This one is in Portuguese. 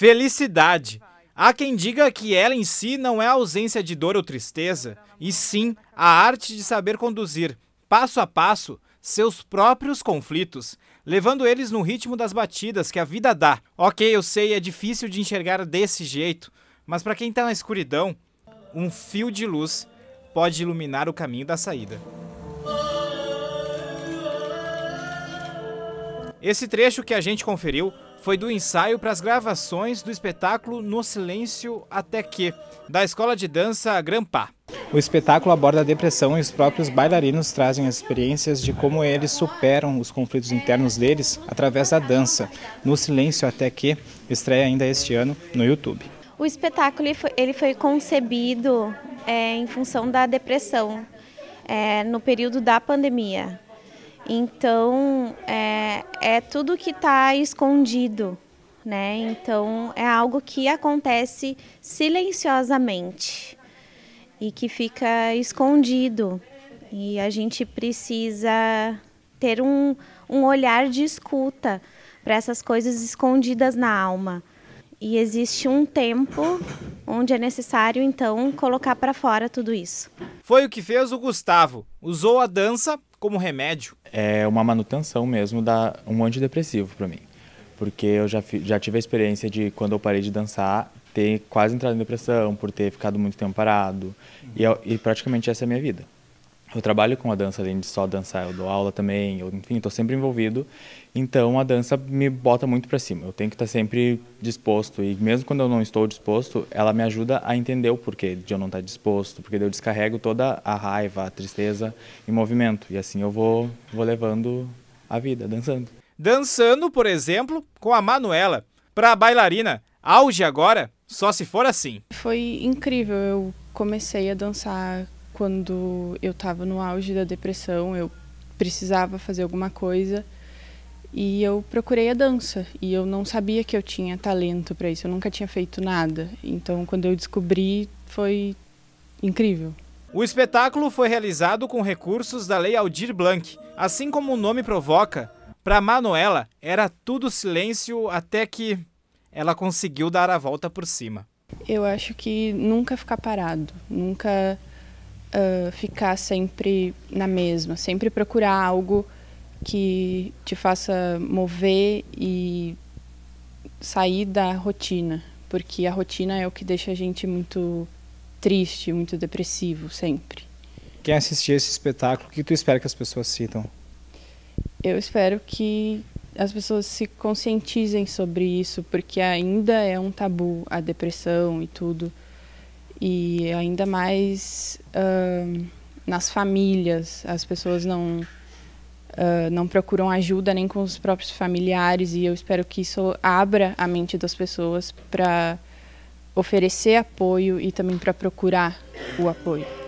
Felicidade. Há quem diga que ela em si não é a ausência de dor ou tristeza, e sim a arte de saber conduzir, passo a passo, seus próprios conflitos, levando eles no ritmo das batidas que a vida dá. Ok, eu sei, é difícil de enxergar desse jeito, mas para quem está na escuridão, um fio de luz pode iluminar o caminho da saída. Esse trecho que a gente conferiu foi do ensaio para as gravações do espetáculo No Silêncio Até Que, da Escola de Dança Grampá. O espetáculo aborda a depressão e os próprios bailarinos trazem as experiências de como eles superam os conflitos internos deles através da dança. No Silêncio Até Que estreia ainda este ano no YouTube. O espetáculo ele foi concebido é, em função da depressão é, no período da pandemia. Então, é, é tudo que está escondido, né? Então, é algo que acontece silenciosamente e que fica escondido. E a gente precisa ter um, um olhar de escuta para essas coisas escondidas na alma. E existe um tempo onde é necessário, então, colocar para fora tudo isso. Foi o que fez o Gustavo. Usou a dança como remédio? É uma manutenção mesmo da um antidepressivo para mim. Porque eu já, já tive a experiência de quando eu parei de dançar, ter quase entrado em depressão por ter ficado muito tempo parado. Uhum. E, eu, é e praticamente essa é a minha vida eu trabalho com a dança, além de só dançar, eu dou aula também, eu, enfim, estou sempre envolvido. Então a dança me bota muito para cima. Eu tenho que estar tá sempre disposto e mesmo quando eu não estou disposto, ela me ajuda a entender o porquê de eu não estar tá disposto, porque eu descarrego toda a raiva, a tristeza em movimento e assim eu vou vou levando a vida dançando. Dançando, por exemplo, com a Manuela. Para a bailarina, auge agora, só se for assim. Foi incrível, eu comecei a dançar quando eu estava no auge da depressão, eu precisava fazer alguma coisa e eu procurei a dança e eu não sabia que eu tinha talento para isso, eu nunca tinha feito nada. Então, quando eu descobri, foi incrível. O espetáculo foi realizado com recursos da Lei Aldir Blanc. Assim como o nome provoca, para Manuela era tudo silêncio até que ela conseguiu dar a volta por cima. Eu acho que nunca ficar parado, nunca uh, ficar sempre na mesma, sempre procurar algo que te faça mover e sair da rotina, porque a rotina é o que deixa a gente muito triste, muito depressivo sempre. Quem assistir esse espetáculo, o que tu espera que as pessoas sintam? Eu espero que as pessoas se conscientizem sobre isso, porque ainda é um tabu a depressão e tudo e ainda mais uh, nas famílias as pessoas não uh, não procuram ajuda nem com os próprios familiares e eu espero que isso abra a mente das pessoas para oferecer apoio e também para procurar o apoio